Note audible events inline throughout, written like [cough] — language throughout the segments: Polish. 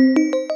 Música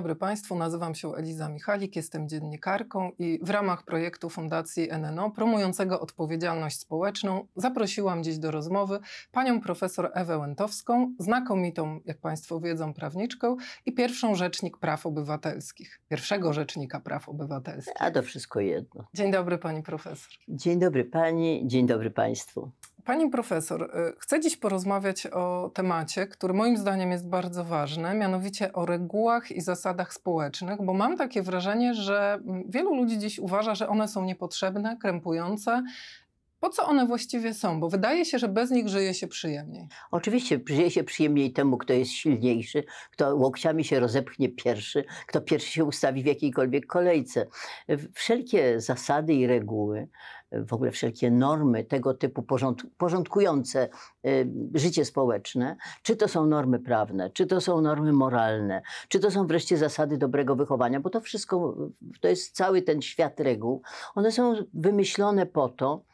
dobry Państwu, nazywam się Eliza Michalik, jestem dziennikarką i w ramach projektu Fundacji NNO promującego odpowiedzialność społeczną zaprosiłam dziś do rozmowy panią profesor Ewę Łętowską, znakomitą, jak Państwo wiedzą, prawniczkę i pierwszą rzecznik praw obywatelskich, pierwszego rzecznika praw obywatelskich. A to wszystko jedno. Dzień dobry Pani Profesor. Dzień dobry Pani, dzień dobry Państwu. Pani profesor, y, chcę dziś porozmawiać o temacie, który moim zdaniem jest bardzo ważny, mianowicie o regułach i zasadach społecznych, bo mam takie wrażenie, że mm, wielu ludzi dziś uważa, że one są niepotrzebne, krępujące. Po co one właściwie są? Bo wydaje się, że bez nich żyje się przyjemniej. Oczywiście żyje się przyjemniej temu, kto jest silniejszy, kto łokciami się rozepchnie pierwszy, kto pierwszy się ustawi w jakiejkolwiek kolejce. Wszelkie zasady i reguły w ogóle wszelkie normy tego typu porządkujące y, życie społeczne, czy to są normy prawne, czy to są normy moralne, czy to są wreszcie zasady dobrego wychowania, bo to wszystko, to jest cały ten świat reguł, one są wymyślone po to,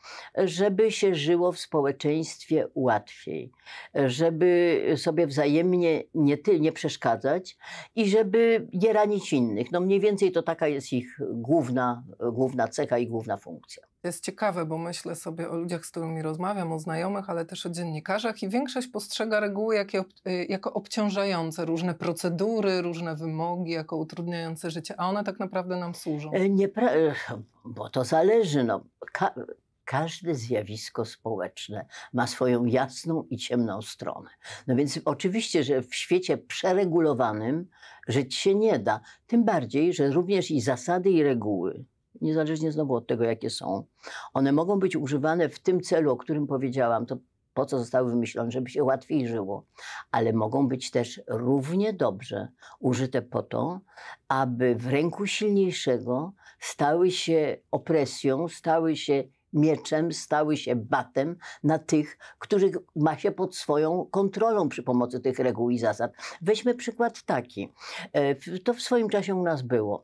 żeby się żyło w społeczeństwie łatwiej, żeby sobie wzajemnie nie, nie przeszkadzać i żeby nie ranić innych. No mniej więcej to taka jest ich główna, główna cecha i główna funkcja jest ciekawe, bo myślę sobie o ludziach, z którymi rozmawiam, o znajomych, ale też o dziennikarzach i większość postrzega reguły y, jako obciążające różne procedury, różne wymogi, jako utrudniające życie, a one tak naprawdę nam służą. E, nie e, bo to zależy. No. Ka każde zjawisko społeczne ma swoją jasną i ciemną stronę. No więc oczywiście, że w świecie przeregulowanym żyć się nie da. Tym bardziej, że również i zasady i reguły niezależnie znowu od tego, jakie są. One mogą być używane w tym celu, o którym powiedziałam, to po co zostały wymyślone, żeby się łatwiej żyło, ale mogą być też równie dobrze użyte po to, aby w ręku silniejszego stały się opresją, stały się mieczem, stały się batem na tych, których ma się pod swoją kontrolą przy pomocy tych reguł i zasad. Weźmy przykład taki. E, to w swoim czasie u nas było.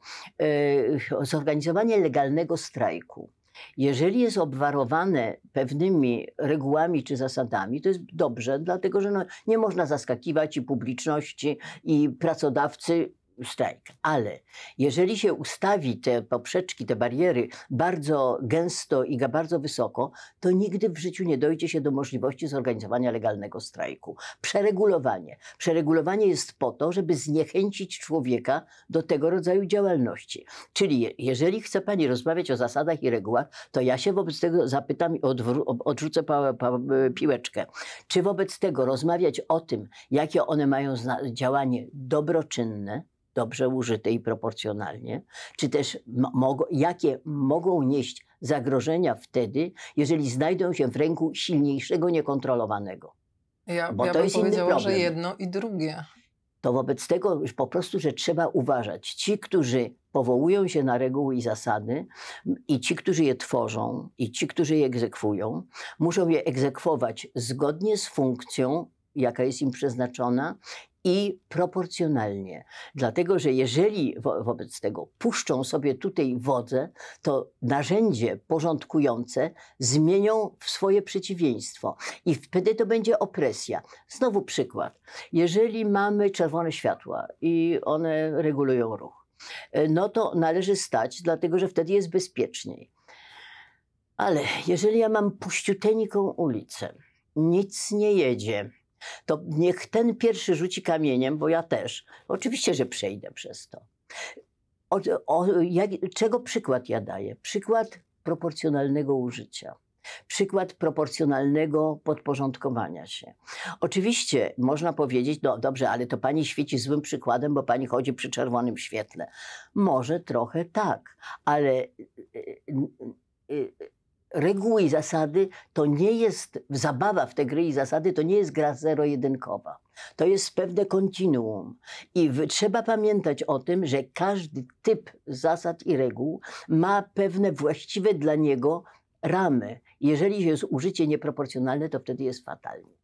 E, zorganizowanie legalnego strajku. Jeżeli jest obwarowane pewnymi regułami czy zasadami, to jest dobrze, dlatego że no, nie można zaskakiwać i publiczności, i pracodawcy strajk. Ale jeżeli się ustawi te poprzeczki, te bariery bardzo gęsto i bardzo wysoko, to nigdy w życiu nie dojdzie się do możliwości zorganizowania legalnego strajku. Przeregulowanie. Przeregulowanie jest po to, żeby zniechęcić człowieka do tego rodzaju działalności. Czyli jeżeli chce pani rozmawiać o zasadach i regułach, to ja się wobec tego zapytam i odrzucę piłeczkę. Czy wobec tego rozmawiać o tym, jakie one mają działanie dobroczynne, dobrze użyte i proporcjonalnie, czy też jakie mogą nieść zagrożenia wtedy, jeżeli znajdą się w ręku silniejszego, niekontrolowanego. Ja, Bo ja to bym jest powiedziała, inny problem. że jedno i drugie. To wobec tego już po prostu, że trzeba uważać. Ci, którzy powołują się na reguły i zasady, i ci, którzy je tworzą, i ci, którzy je egzekwują, muszą je egzekwować zgodnie z funkcją, jaka jest im przeznaczona i proporcjonalnie. Dlatego, że jeżeli wo wobec tego puszczą sobie tutaj wodę, to narzędzie porządkujące zmienią w swoje przeciwieństwo i wtedy to będzie opresja. Znowu przykład. Jeżeli mamy czerwone światła i one regulują ruch, e, no to należy stać, dlatego że wtedy jest bezpieczniej. Ale jeżeli ja mam puściuteńką ulicę, nic nie jedzie, to niech ten pierwszy rzuci kamieniem, bo ja też. Oczywiście, że przejdę przez to. O, o, jak, czego przykład ja daję? Przykład proporcjonalnego użycia. Przykład proporcjonalnego podporządkowania się. Oczywiście można powiedzieć, no dobrze, ale to pani świeci złym przykładem, bo pani chodzi przy czerwonym świetle. Może trochę tak, ale. Y, y, y, reguły i zasady to nie jest zabawa w te gry i zasady, to nie jest gra zero-jedynkowa. To jest pewne kontinuum. I w, trzeba pamiętać o tym, że każdy typ zasad i reguł ma pewne właściwe dla niego ramy. Jeżeli jest użycie nieproporcjonalne, to wtedy jest fatalnie.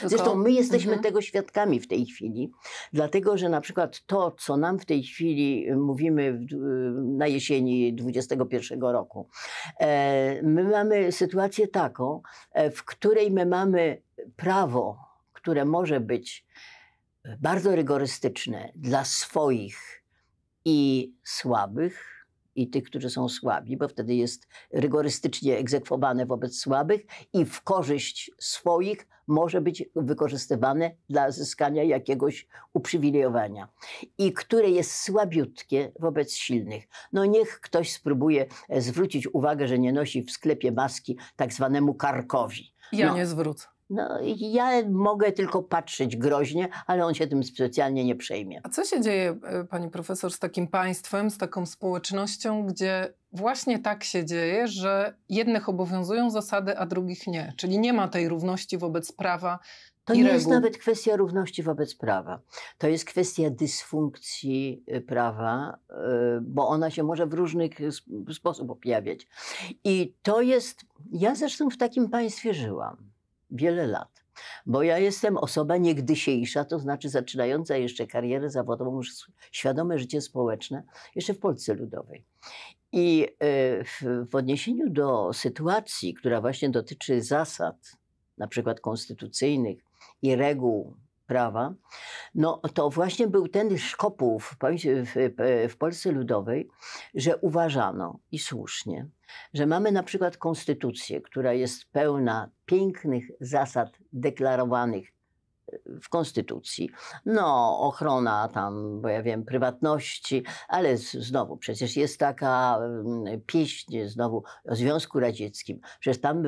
Zresztą my jesteśmy mhm. tego świadkami w tej chwili, dlatego że na przykład to, co nam w tej chwili y, mówimy y, na jesieni 2021 roku, e, my mamy sytuację taką, e, w której my mamy prawo, które może być bardzo rygorystyczne dla swoich i słabych, i tych, którzy są słabi, bo wtedy jest rygorystycznie egzekwowane wobec słabych i w korzyść swoich może być wykorzystywane dla zyskania jakiegoś uprzywilejowania i które jest słabiutkie wobec silnych. No niech ktoś spróbuje e, zwrócić uwagę, że nie nosi w sklepie maski tak zwanemu karkowi. Ja no. nie zwrócę. No, ja mogę tylko patrzeć groźnie, ale on się tym specjalnie nie przejmie. A co się dzieje, e, pani profesor, z takim państwem, z taką społecznością, gdzie właśnie tak się dzieje, że jednych obowiązują zasady, a drugich nie? Czyli nie ma tej równości wobec prawa. To nie reguł. jest nawet kwestia równości wobec prawa. To jest kwestia dysfunkcji e, prawa, e, bo ona się może w różnych sposób objawiać. I to jest. Ja zresztą w takim państwie żyłam wiele lat. Bo ja jestem osoba niegdysiejsza, to znaczy zaczynająca jeszcze karierę zawodową, już świadome życie społeczne, jeszcze w Polsce Ludowej. I y, w odniesieniu do sytuacji, która właśnie dotyczy zasad, na przykład konstytucyjnych i reguł prawa, no to właśnie był ten szkopuł w, w, w Polsce Ludowej, że uważano i słusznie, że mamy na przykład konstytucję, która jest pełna pięknych zasad deklarowanych w konstytucji. No, ochrona tam, bo ja wiem, prywatności, ale z, znowu, przecież jest taka mm, pieśń znowu o Związku Radzieckim, przecież tam,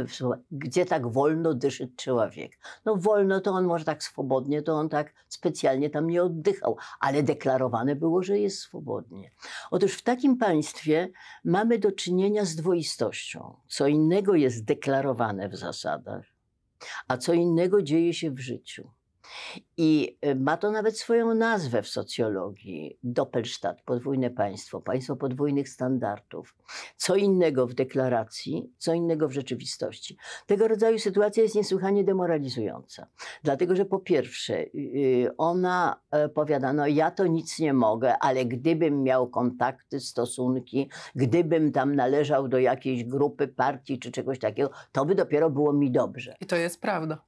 gdzie tak wolno dyszy człowiek. No wolno to on może tak swobodnie, to on tak specjalnie tam nie oddychał, ale deklarowane było, że jest swobodnie. Otóż w takim państwie mamy do czynienia z dwoistością. Co innego jest deklarowane w zasadach, a co innego dzieje się w życiu. I y, ma to nawet swoją nazwę w socjologii: Doppelstadt, podwójne państwo, państwo podwójnych standardów. Co innego w deklaracji, co innego w rzeczywistości. Tego rodzaju sytuacja jest niesłychanie demoralizująca, dlatego że po pierwsze, y, y, ona e, powiada: No, ja to nic nie mogę, ale gdybym miał kontakty, stosunki, gdybym tam należał do jakiejś grupy, partii czy czegoś takiego, to by dopiero było mi dobrze. I to jest prawda.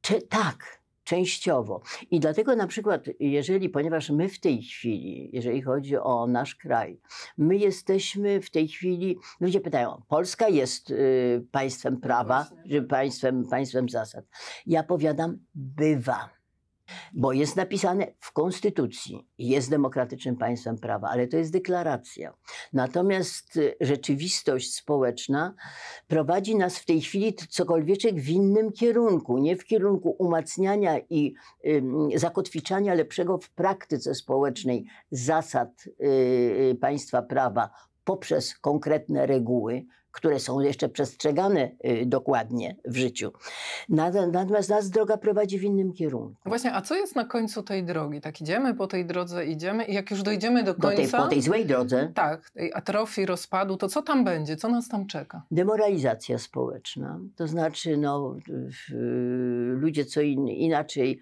Czy tak? częściowo. I dlatego na przykład, jeżeli, ponieważ my w tej chwili, jeżeli chodzi o nasz kraj, my jesteśmy w tej chwili, ludzie pytają, Polska jest y, państwem prawa, czy państwem, państwem zasad. Ja powiadam, bywa. Bo jest napisane w Konstytucji, jest demokratycznym państwem prawa, ale to jest deklaracja. Natomiast y, rzeczywistość społeczna prowadzi nas w tej chwili cokolwiek w innym kierunku, nie w kierunku umacniania i y, zakotwiczania lepszego w praktyce społecznej zasad y, y państwa prawa poprzez konkretne reguły, które są jeszcze przestrzegane y, dokładnie w życiu. Natomiast nas droga prowadzi w innym kierunku. Właśnie, a co jest na końcu tej drogi? Tak idziemy po tej drodze, idziemy i jak już dojdziemy do końca... tej, po tej złej drodze. Tak, tej atrofii, rozpadu, to co tam będzie? Co nas tam czeka? Demoralizacja społeczna. To znaczy, no, y, ludzie co inaczej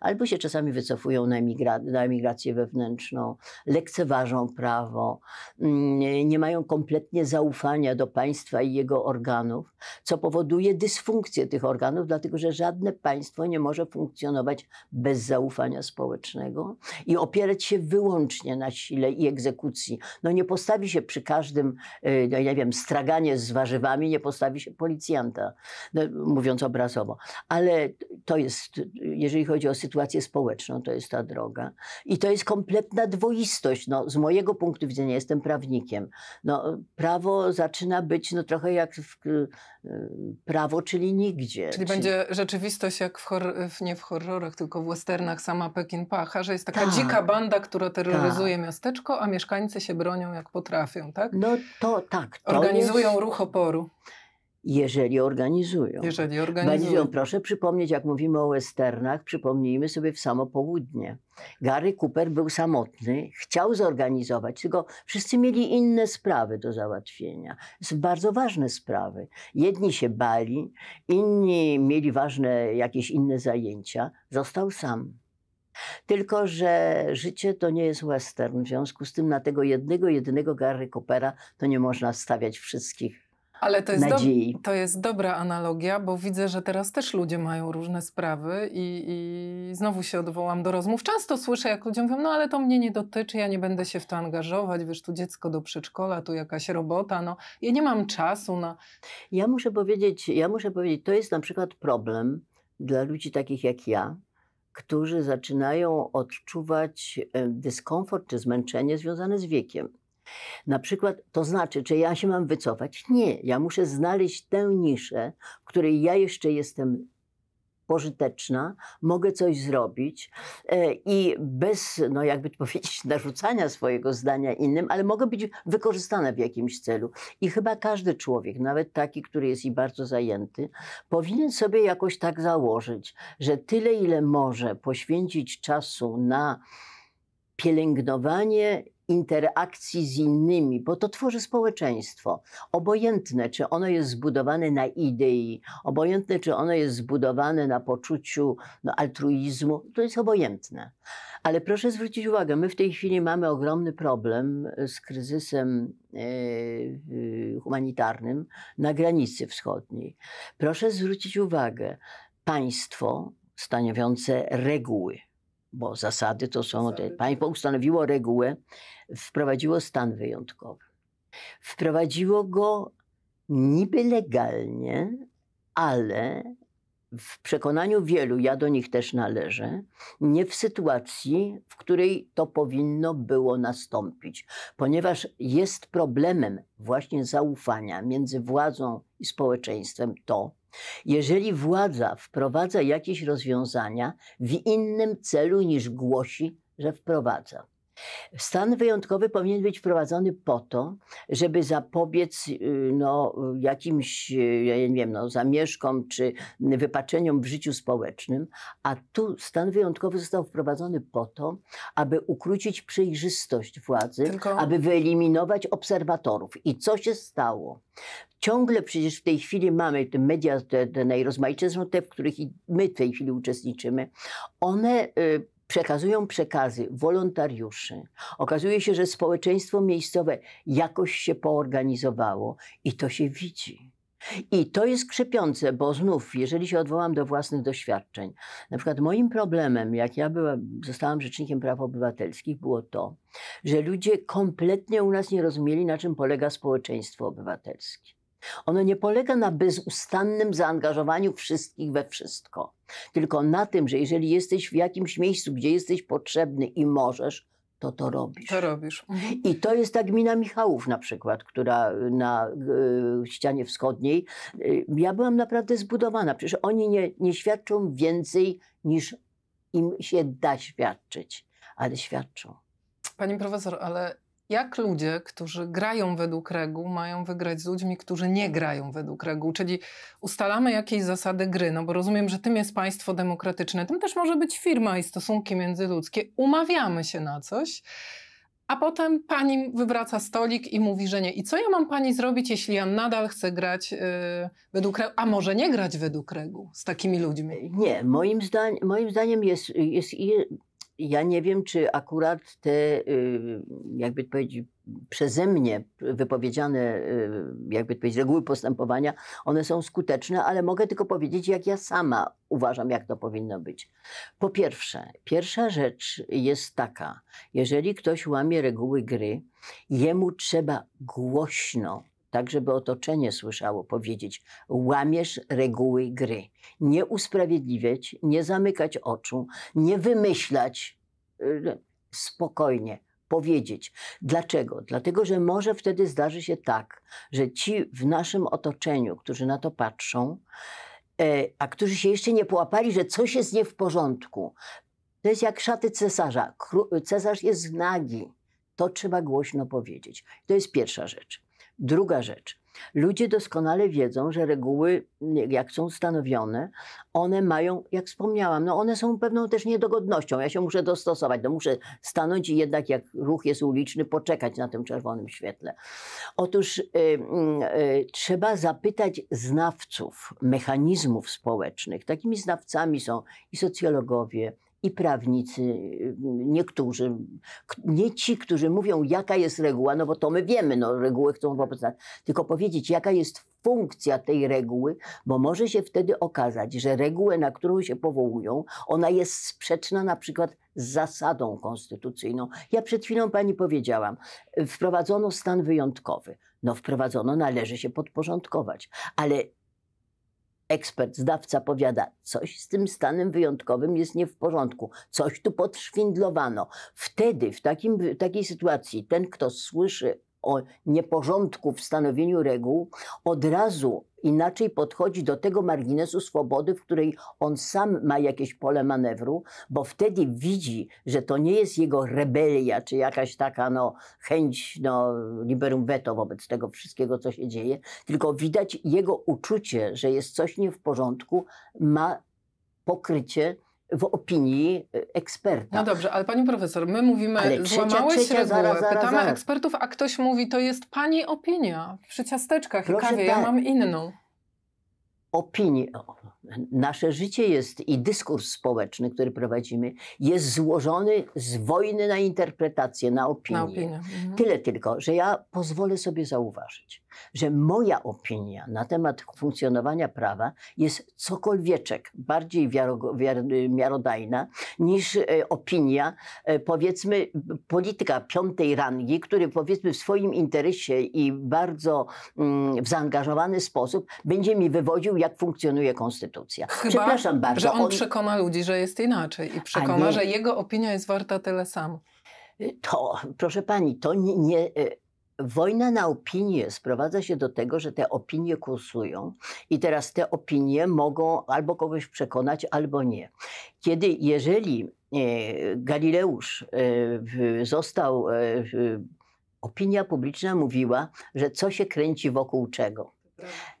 albo się czasami wycofują na, emigra na emigrację wewnętrzną, lekceważą prawo, mm, nie mają kompletnie zaufania do państwa i jego organów, co powoduje dysfunkcję tych organów, dlatego że żadne państwo nie może funkcjonować bez zaufania społecznego i opierać się wyłącznie na sile i egzekucji. No nie postawi się przy każdym, e, no ja wiem, straganie z warzywami, nie postawi się policjanta, no, mówiąc obrazowo. Ale to jest, jeżeli chodzi o sytuację społeczną, to jest ta droga. I to jest kompletna dwoistość. No, z mojego punktu widzenia jestem prawnikiem. No, prawo zaczyna być no, trochę jak w, y, prawo, czyli nigdzie. Czyli, czyli... będzie rzeczywistość jak w nie w horrorach, tylko w westernach sama Pekin Pacha, że jest taka tak. dzika banda, która terroryzuje tak. miasteczko, a mieszkańcy się bronią jak potrafią, tak? No to tak. To Organizują jest... ruch oporu. Jeżeli organizują. Jeżeli organizują. proszę przypomnieć, jak mówimy o westernach, przypomnijmy sobie w samo południe. Gary Cooper był samotny, chciał zorganizować, tylko wszyscy mieli inne sprawy do załatwienia. bardzo ważne sprawy. Jedni się bali, inni mieli ważne jakieś inne zajęcia. Został sam. Tylko, że życie to nie jest western, w związku z tym na tego jednego, jedynego Gary Coopera to nie można stawiać wszystkich ale to jest, Do, to jest dobra analogia, bo widzę, że teraz też ludzie mają różne sprawy i, i znowu się odwołam do rozmów. Często słyszę, jak ludzie mówią, no ale to mnie nie dotyczy, ja nie będę się w to angażować, wiesz, tu dziecko do przedszkola, tu jakaś robota, no ja nie mam czasu na... Ja muszę powiedzieć, ja muszę powiedzieć, to jest na przykład problem dla ludzi takich jak ja, którzy zaczynają odczuwać dyskomfort czy zmęczenie związane z wiekiem. Na przykład to znaczy, czy ja się mam wycofać? Nie, ja muszę znaleźć tę niszę, w której ja jeszcze jestem pożyteczna, mogę coś zrobić e, i bez, no jakby [laughs] powiedzieć, narzucania swojego zdania innym, ale mogę być wykorzystana w jakimś celu. I chyba każdy człowiek, nawet taki, który jest i bardzo zajęty, powinien sobie jakoś tak założyć, że tyle, ile może poświęcić czasu na pielęgnowanie interakcji z innymi, bo to tworzy społeczeństwo. Obojętne, czy ono jest zbudowane na idei, obojętne, czy ono jest zbudowane na poczuciu no, altruizmu, to jest obojętne. Ale proszę zwrócić uwagę, my w tej chwili mamy ogromny problem z kryzysem e, humanitarnym na granicy wschodniej. Proszę zwrócić uwagę, państwo stanowiące reguły, bo zasady to są. Pani tak. państwo ustanowiło regułę, wprowadziło stan wyjątkowy. Wprowadziło go niby legalnie, ale w przekonaniu wielu, ja do nich też należę, nie w sytuacji, w której to powinno było nastąpić, ponieważ jest problemem właśnie zaufania między władzą i społeczeństwem to, jeżeli władza wprowadza jakieś rozwiązania w innym celu niż głosi, że wprowadza. Stan wyjątkowy powinien być wprowadzony po to, żeby zapobiec y, no, jakimś, y, ja nie wiem, no, zamieszkom czy wypaczeniom w życiu społecznym, a tu stan wyjątkowy został wprowadzony po to, aby ukrócić przejrzystość władzy, Tylko... aby wyeliminować obserwatorów. I co się stało? Ciągle przecież w tej chwili mamy te media, te, te najrozmaitsze są te, w których my w tej chwili uczestniczymy. One y, przekazują przekazy wolontariuszy. Okazuje się, że społeczeństwo miejscowe jakoś się poorganizowało i to się widzi. I to jest krzepiące, bo znów, jeżeli się odwołam do własnych doświadczeń, na przykład moim problemem, jak ja była, zostałam rzecznikiem praw obywatelskich, było to, że ludzie kompletnie u nas nie rozumieli, na czym polega społeczeństwo obywatelskie. Ono nie polega na bezustannym zaangażowaniu wszystkich we wszystko, tylko na tym, że jeżeli jesteś w jakimś miejscu, gdzie jesteś potrzebny i możesz, to to robisz. To robisz. Mhm. I to jest ta gmina Michałów na przykład, która na y, ścianie wschodniej. Y, ja byłam naprawdę zbudowana. Przecież oni nie, nie świadczą więcej niż im się da świadczyć, ale świadczą. Pani profesor, ale jak ludzie, którzy grają według reguł, mają wygrać z ludźmi, którzy nie grają według reguł. Czyli ustalamy jakieś zasady gry, no bo rozumiem, że tym jest państwo demokratyczne, tym też może być firma i stosunki międzyludzkie. Umawiamy się na coś. A potem pani wywraca stolik i mówi, że nie. I co ja mam pani zrobić, jeśli ja nadal chcę grać yy, według reguł, a może nie grać według reguł z takimi ludźmi? Nie, moim, zdań, moim zdaniem jest, jest, jest, ja nie wiem, czy akurat te, y, jakby powiedzieć, przeze mnie wypowiedziane, y, jakby powiedzieć, reguły postępowania, one są skuteczne, ale mogę tylko powiedzieć, jak ja sama uważam, jak to powinno być. Po pierwsze, pierwsza rzecz jest taka, jeżeli ktoś łamie reguły gry, jemu trzeba głośno tak żeby otoczenie słyszało, powiedzieć: łamiesz reguły gry. Nie usprawiedliwiać, nie zamykać oczu, nie wymyślać. Y, spokojnie powiedzieć. Dlaczego? Dlatego, że może wtedy zdarzy się tak, że ci w naszym otoczeniu, którzy na to patrzą, e, a którzy się jeszcze nie połapali, że coś jest nie w porządku. To jest jak szaty cesarza. Cesarz jest nagi. To trzeba głośno powiedzieć. To jest pierwsza rzecz. Druga rzecz. Ludzie doskonale wiedzą, że reguły, jak są stanowione, one mają, jak wspomniałam, no one są pewną też niedogodnością. Ja się muszę dostosować, no muszę stanąć i jednak, jak ruch jest uliczny, poczekać na tym czerwonym świetle. Otóż y, y, y trzeba zapytać znawców mechanizmów społecznych. Takimi znawcami są i socjologowie, i prawnicy, y, niektórzy, nie ci, którzy mówią, jaka jest reguła, no bo to my wiemy, no reguły chcą wobec nas, tylko powiedzieć, jaka jest funkcja tej reguły, bo może się wtedy okazać, że regułę, na którą się powołują, ona jest sprzeczna na przykład z zasadą konstytucyjną. Ja przed chwilą pani powiedziałam, wprowadzono stan wyjątkowy. No wprowadzono, należy się podporządkować, ale ekspert, zdawca powiada, coś z tym stanem wyjątkowym jest nie w porządku, coś tu podszwindlowano. Wtedy, w, takim, w takiej sytuacji, ten, kto słyszy o nieporządku w stanowieniu reguł, od razu inaczej podchodzi do tego marginesu swobody, w której on sam ma jakieś pole manewru, bo wtedy widzi, że to nie jest jego rebelia, czy jakaś taka no, chęć no, liberum veto wobec tego wszystkiego, co się dzieje, tylko widać jego uczucie, że jest coś nie w porządku, ma pokrycie w opinii y, eksperta. No dobrze, ale pani profesor, my mówimy, ale trzecia, złamałeś regułę, pytamy zaraz. ekspertów, a ktoś mówi, to jest pani opinia. Przy ciasteczkach Proszę i kawie ja mam inną. Opinię nasze życie jest i dyskurs społeczny, który prowadzimy, jest złożony z wojny na interpretację, na opinię. Na opinię. Mhm. Tyle tylko, że ja pozwolę sobie zauważyć, że moja opinia na temat funkcjonowania prawa jest cokolwiek bardziej miarodajna niż e, opinia, e, powiedzmy, polityka piątej rangi, który powiedzmy w swoim interesie i bardzo mm, w zaangażowany sposób będzie mi wywodził, jak funkcjonuje konstytucja konstytucja. Chyba, Przepraszam bardzo. Że on, on przekona ludzi, że jest inaczej i przekona, nie... że jego opinia jest warta tyle samo. Y, to, proszę pani, to nie, nie y, wojna na opinię sprowadza się do tego, że te opinie kursują i teraz te opinie mogą albo kogoś przekonać, albo nie. Kiedy, jeżeli y, Galileusz został, opinia publiczna mówiła, że co się kręci wokół czego.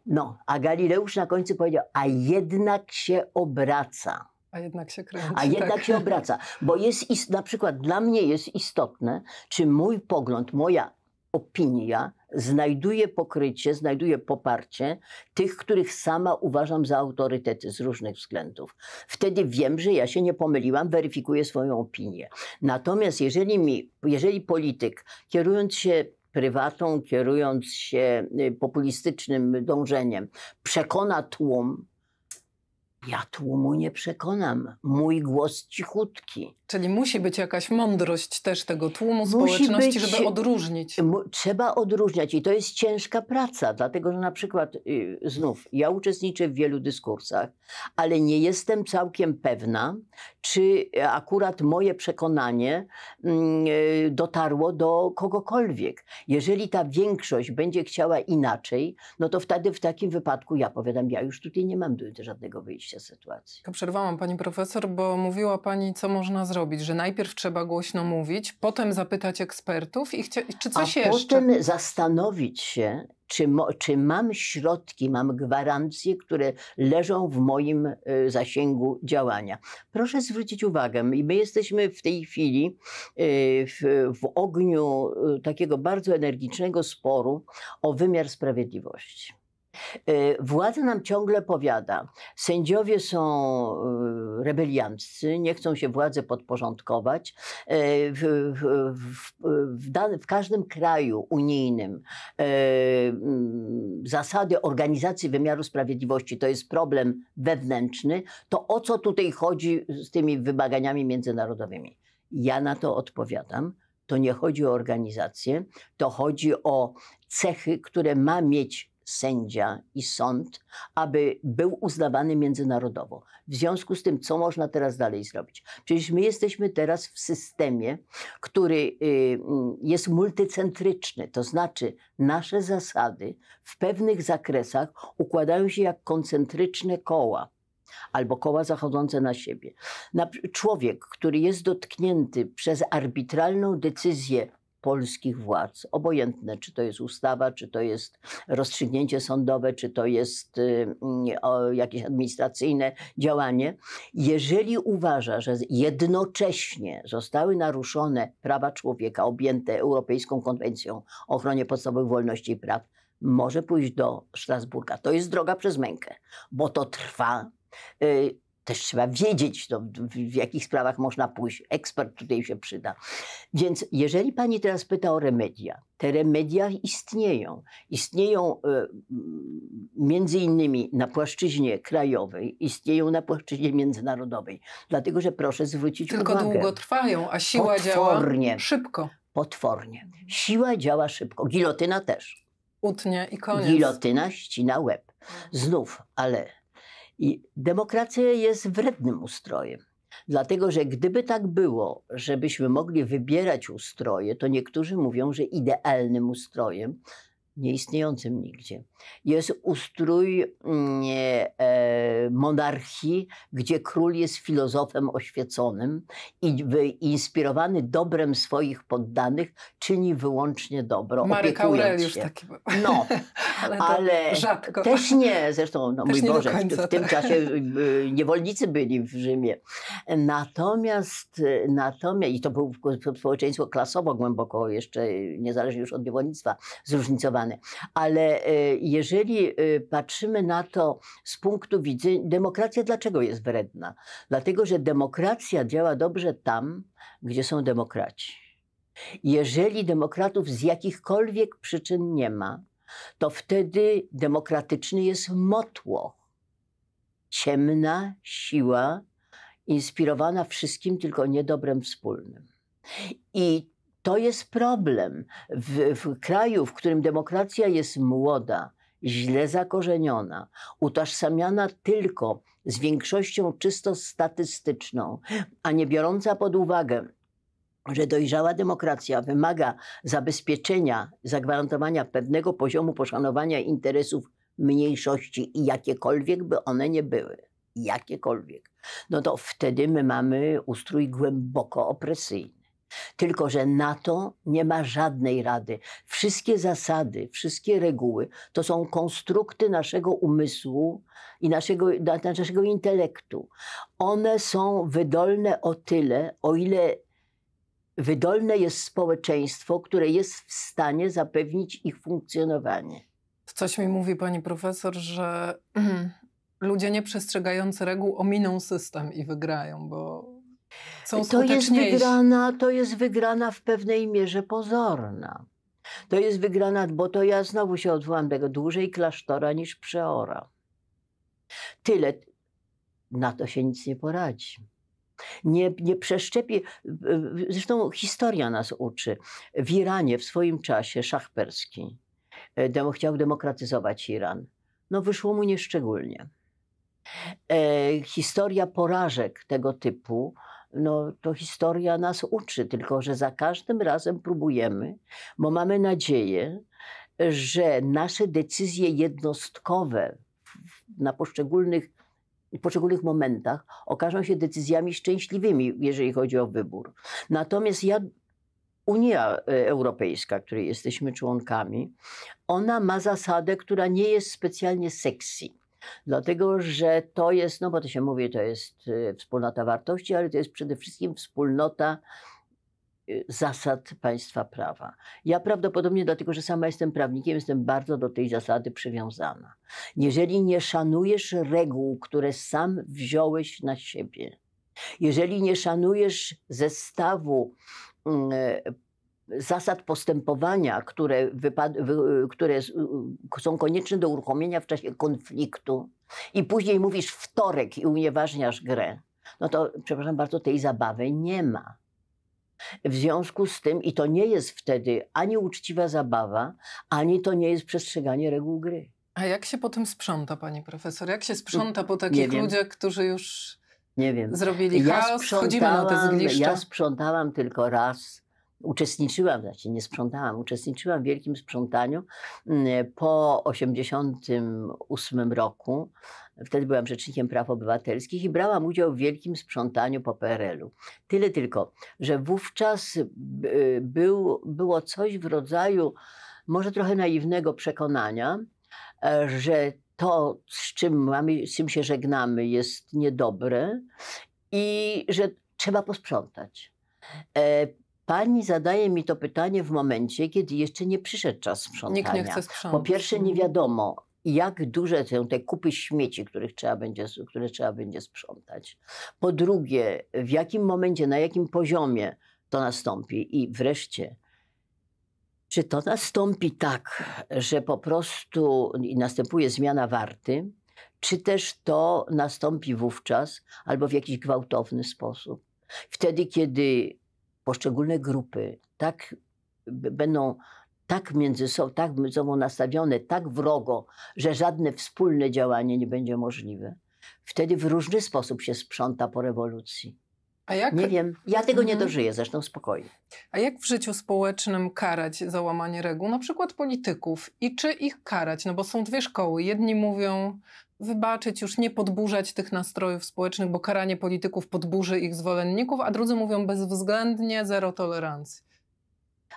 No, a Galileusz na końcu powiedział, a jednak się obraca. A jednak się kręci. A jednak tak. się obraca, bo jest ist, na przykład dla mnie jest istotne, czy mój pogląd, moja opinia znajduje pokrycie, znajduje poparcie tych, których sama uważam za autorytety z różnych względów. Wtedy wiem, że ja się nie pomyliłam, weryfikuję swoją opinię. Natomiast jeżeli, mi, jeżeli polityk, kierując się prywatą, kierując się y, populistycznym dążeniem, przekona tłum, ja tłumu nie przekonam. Mój głos cichutki. Czyli musi być jakaś mądrość też tego tłumu musi społeczności, być, żeby odróżnić. Trzeba odróżniać i to jest ciężka praca, dlatego że na przykład y, znów ja uczestniczę w wielu dyskursach, ale nie jestem całkiem pewna, czy akurat moje przekonanie mm, y, dotarło do kogokolwiek. Jeżeli ta większość będzie chciała inaczej, no to wtedy w takim wypadku ja powiadam, ja już tutaj nie mam żadnego wyjścia oczywiście sytuacji. przerwałam pani profesor, bo mówiła pani, co można zrobić, że najpierw trzeba głośno mówić, potem zapytać ekspertów i czy coś A jeszcze. A potem zastanowić się, czy, mo, czy, mam środki, mam gwarancje, które leżą w moim y, zasięgu działania. Proszę zwrócić uwagę, my jesteśmy w tej chwili y, w, w, ogniu y, takiego bardzo energicznego sporu o wymiar sprawiedliwości. Y, władza nam ciągle powiada, sędziowie są y, rebelianccy, nie chcą się władzy podporządkować. Y, w, w, w, w, każdym kraju unijnym mm, zasady organizacji wymiaru sprawiedliwości to jest problem wewnętrzny. To o co tutaj chodzi z tymi wymaganiami międzynarodowymi? Ja na to odpowiadam. To nie chodzi o organizację, to chodzi o cechy, które ma mieć sędzia i sąd, aby był uznawany międzynarodowo. W związku z tym, co można teraz dalej zrobić? Przecież my jesteśmy teraz w systemie, który y, jest multicentryczny, to znaczy nasze zasady w pewnych zakresach układają się jak koncentryczne koła albo koła zachodzące na siebie. człowiek, który jest dotknięty przez arbitralną decyzję polskich władz. Obojętne, czy to jest ustawa, czy to jest rozstrzygnięcie sądowe, czy to jest y, mm, jakieś administracyjne działanie. Jeżeli uważa, że jednocześnie zostały naruszone prawa człowieka objęte Europejską Konwencją o ochronie podstawowych wolności i praw, może pójść do Strasburga. To jest droga przez mękę, bo to trwa. Y, też trzeba wiedzieć, no, w jakich sprawach można pójść. Ekspert tutaj się przyda. Więc jeżeli pani teraz pyta o remedia, te remedia istnieją. Istnieją y, między innymi na płaszczyźnie krajowej, istnieją na płaszczyźnie międzynarodowej. Dlatego, że proszę zwrócić Tylko uwagę. Tylko długo trwają, a siła potwornie, działa szybko. Potwornie. Siła działa szybko. Gilotyna też. Utnie i koniec. Gilotyna ścina łeb. Znów, ale i demokracja jest wrednym ustrojem. Dlatego, że gdyby tak było, żebyśmy mogli wybierać ustroje, to niektórzy mówią, że idealnym ustrojem, nieistniejącym nigdzie, jest ustrój nie, mm, e, monarchii, gdzie król jest filozofem oświeconym i inspirowany dobrem swoich poddanych czyni wyłącznie dobro. Marek Aureliusz taki był. No, [laughs] ale, ale rzadko. Też nie, zresztą, no [laughs] też mój Boże, końca, w, tym [laughs] czasie y, niewolnicy byli w Rzymie. Natomiast, y, natomiast i to było społeczeństwo klasowo głęboko jeszcze, y, niezależnie już od niewolnictwa, zróżnicowane. Ale jeżeli patrzymy na to z punktu widzenia, demokracja dlaczego jest wredna? Dlatego, że demokracja działa dobrze tam, gdzie są demokraci. Jeżeli demokratów z jakichkolwiek przyczyn nie ma, to wtedy demokratyczny jest motło. Ciemna siła, inspirowana wszystkim, tylko niedobrem wspólnym. I to jest problem w, w kraju, w którym demokracja jest młoda, źle zakorzeniona, utożsamiana tylko z większością czysto statystyczną, a nie biorąca pod uwagę że dojrzała demokracja wymaga zabezpieczenia, zagwarantowania pewnego poziomu poszanowania interesów mniejszości i jakiekolwiek by one nie były, jakiekolwiek, no to wtedy my mamy ustrój głęboko opresyjny. Tylko, że na to nie ma żadnej rady. Wszystkie zasady, wszystkie reguły to są konstrukty naszego umysłu i naszego, naszego intelektu. One są wydolne o tyle, o ile wydolne jest społeczeństwo, które jest w stanie zapewnić ich funkcjonowanie. Coś mi mówi pani profesor, że mhm. ludzie nieprzestrzegający reguł ominą system i wygrają, bo są to jest wygrana, To jest wygrana w pewnej mierze pozorna. To jest wygrana, bo to ja znowu się odwołam tego dłużej klasztora niż przeora. Tyle, na to się nic nie poradzi. Nie, nie przeszczepi. Zresztą historia nas uczy. W Iranie w swoim czasie szach perski e, chciał demokratyzować Iran. No wyszło mu nieszczególnie. E, historia porażek tego typu, no to historia nas uczy, tylko że za każdym razem próbujemy, bo mamy nadzieję, że nasze decyzje jednostkowe na poszczególnych w poszczególnych momentach okażą się decyzjami szczęśliwymi, jeżeli chodzi o wybór. Natomiast ja Unia e, Europejska, której jesteśmy członkami, ona ma zasadę, która nie jest specjalnie sexy. Dlatego, że to jest, no bo to się mówi, to jest e, wspólnota wartości, ale to jest przede wszystkim wspólnota Y, zasad państwa prawa. Ja prawdopodobnie dlatego, że sama jestem prawnikiem, jestem bardzo do tej zasady przywiązana. Jeżeli nie szanujesz reguł, które sam wziąłeś na siebie, jeżeli nie szanujesz zestawu mm, e, zasad postępowania, które, które y, y, są konieczne do uruchomienia w czasie konfliktu, i później mówisz wtorek i unieważniasz grę, no to, przepraszam bardzo, tej zabawy nie ma. W związku z tym, i to nie jest wtedy ani uczciwa zabawa, ani to nie jest przestrzeganie reguł gry. A jak się po tym sprząta, pani profesor? Jak się mm, sprząta po takich ludziach, którzy już nie wiem. zrobili ja chaos, chodzimy na te zgliszcza? Ja sprzątałam tylko raz uczestniczyłam, znaczy nie sprzątałam, uczestniczyłam w wielkim sprzątaniu mm, po 1988 roku. Wtedy byłam Rzecznikiem Praw Obywatelskich i brałam udział w wielkim sprzątaniu po PRL-u. Tyle tylko, że wówczas y, był, było coś w rodzaju może trochę naiwnego przekonania, e, że to, z czym, mamy, z czym się żegnamy, jest niedobre i że trzeba posprzątać. E, Pani zadaje mi to pytanie w momencie, kiedy jeszcze nie przyszedł czas sprzątania. Nikt nie chce sprzątać. Po pierwsze nie mhm. wiadomo, jak duże są te kupy śmieci, których trzeba będzie, które trzeba będzie sprzątać. Po drugie, w jakim momencie, na jakim poziomie to nastąpi. I wreszcie, czy to nastąpi tak, że po prostu następuje zmiana warty, czy też to nastąpi wówczas albo w jakiś gwałtowny sposób? Wtedy, kiedy poszczególne grupy tak będą tak między sobą, tak między sobą nastawione, tak wrogo, że żadne wspólne działanie nie będzie możliwe. Wtedy w różny sposób się sprząta po rewolucji. Jak... Nie wiem, ja tego nie mhm. dożyję, zresztą spokojnie. A jak w życiu społecznym karać za łamanie reguł, na przykład polityków? I czy ich karać? No bo są dwie szkoły. Jedni mówią, wybaczyć, już nie podburzać tych nastrojów społecznych, bo karanie polityków podburzy ich zwolenników, a drudzy mówią bezwzględnie zero tolerancji.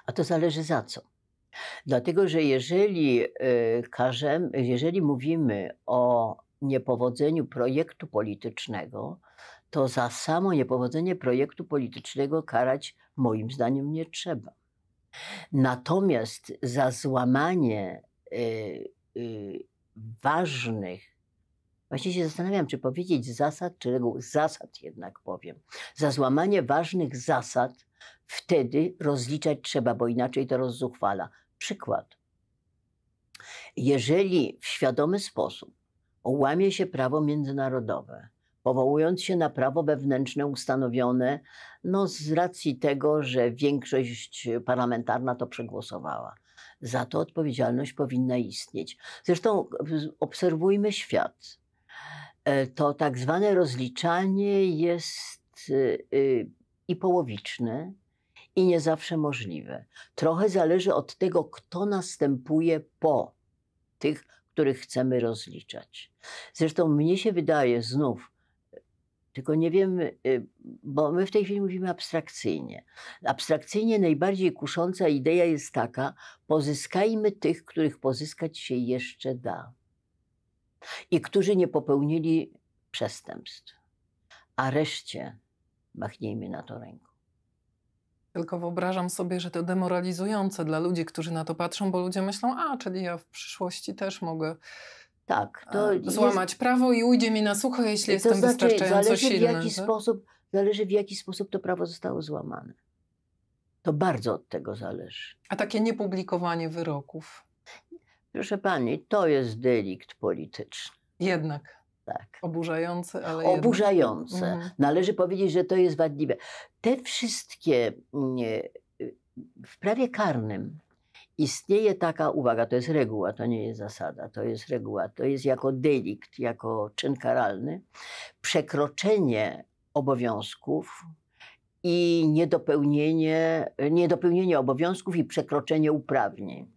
A to zależy za co. Dlatego, że jeżeli, y, każemy, jeżeli mówimy o niepowodzeniu projektu politycznego, to za samo niepowodzenie projektu politycznego karać moim zdaniem nie trzeba. Natomiast za złamanie y, y, ważnych, właśnie się zastanawiam, czy powiedzieć zasad, czy reguł, zasad jednak powiem, za złamanie ważnych zasad wtedy rozliczać trzeba, bo inaczej to rozzuchwala. Przykład. Jeżeli w świadomy sposób łamie się prawo międzynarodowe, powołując się na prawo wewnętrzne ustanowione no, z racji tego, że większość parlamentarna to przegłosowała. Za to odpowiedzialność powinna istnieć. Zresztą obserwujmy świat. E, to tak zwane rozliczanie jest y, y, i połowiczne, i nie zawsze możliwe. Trochę zależy od tego, kto następuje po tych, których chcemy rozliczać. Zresztą mnie się wydaje znów, tylko nie wiemy, bo my w tej chwili mówimy abstrakcyjnie. Abstrakcyjnie najbardziej kusząca idea jest taka: pozyskajmy tych, których pozyskać się jeszcze da i którzy nie popełnili przestępstw. A reszcie machnijmy na to ręką. Tylko wyobrażam sobie, że to demoralizujące dla ludzi, którzy na to patrzą, bo ludzie myślą: A, czyli ja w przyszłości też mogę tak. To Złamać jest... prawo i ujdzie mi na sucho, jeśli to jestem znaczy, wystarczająco zależy silny. W jaki tak? sposób, zależy w jaki sposób to prawo zostało złamane. To bardzo od tego zależy. A takie niepublikowanie wyroków? Proszę pani, to jest delikt polityczny. Jednak. Tak. Oburzające, ale. Oburzające. Mhm. Należy powiedzieć, że to jest wadliwe. Te wszystkie mm, w prawie karnym Istnieje taka, uwaga, to jest reguła, to nie jest zasada, to jest reguła, to jest jako delikt, jako czyn karalny, przekroczenie obowiązków i niedopełnienie, niedopełnienie obowiązków i przekroczenie uprawnień.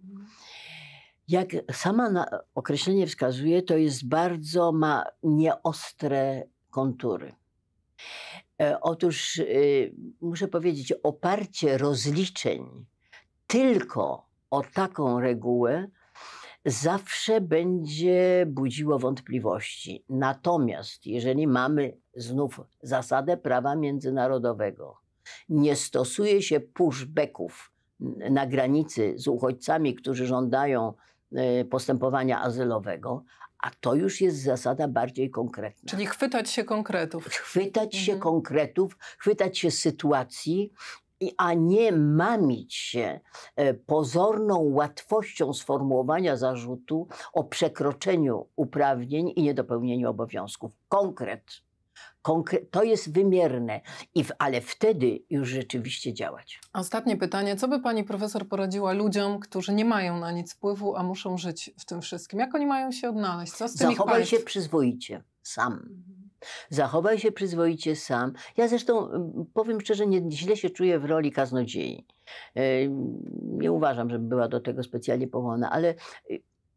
Jak sama określenie wskazuje, to jest bardzo, ma nieostre kontury. E, otóż y, muszę powiedzieć, oparcie rozliczeń tylko o taką regułę zawsze będzie budziło wątpliwości. Natomiast jeżeli mamy znów zasadę prawa międzynarodowego, nie stosuje się pushbacków na granicy z uchodźcami, którzy żądają e, postępowania azylowego, a to już jest zasada bardziej konkretna. Czyli chwytać się konkretów. Chwytać mhm. się konkretów, chwytać się sytuacji a nie mamić się e, pozorną łatwością sformułowania zarzutu o przekroczeniu uprawnień i niedopełnieniu obowiązków. Konkret. Konkre to jest wymierne, I w, ale wtedy już rzeczywiście działać. Ostatnie pytanie. Co by pani profesor poradziła ludziom, którzy nie mają na nic wpływu, a muszą żyć w tym wszystkim? Jak oni mają się odnaleźć? Co z tym Zachowaj ich się przyzwoicie, sam. Zachowaj się przyzwoicie sam. Ja zresztą mm, powiem szczerze, nie, źle się czuję w roli kaznodziei. E, nie uważam, żeby była do tego specjalnie powołana, ale e,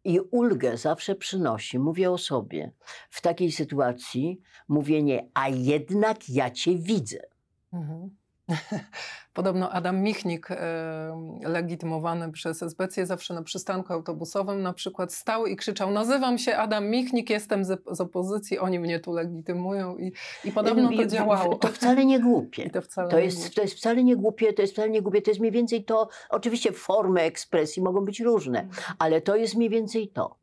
i ulgę zawsze przynosi, mówię o sobie, w takiej sytuacji mówienie, a jednak ja cię widzę. Mhm. [laughs] Podobno Adam Michnik, legitymowany przez SBC, zawsze na przystanku autobusowym na przykład stał i krzyczał: Nazywam się Adam Michnik, jestem z, opozycji, oni mnie tu legitymują i, i podobno to działało. To wcale nie głupie. To, wcale to, jest, nie to jest wcale nie głupie, to jest wcale nie głupie. To jest mniej więcej to, oczywiście formy ekspresji mogą być różne, mm. ale to jest mniej więcej to.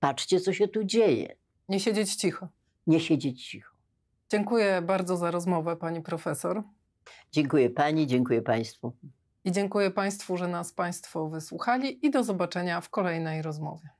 Patrzcie, co się tu dzieje. Nie siedzieć cicho. Nie siedzieć cicho. Dziękuję bardzo za rozmowę, pani profesor. Dziękuję Pani, dziękuję Państwu. I dziękuję Państwu, że nas Państwo wysłuchali i do zobaczenia w kolejnej rozmowie.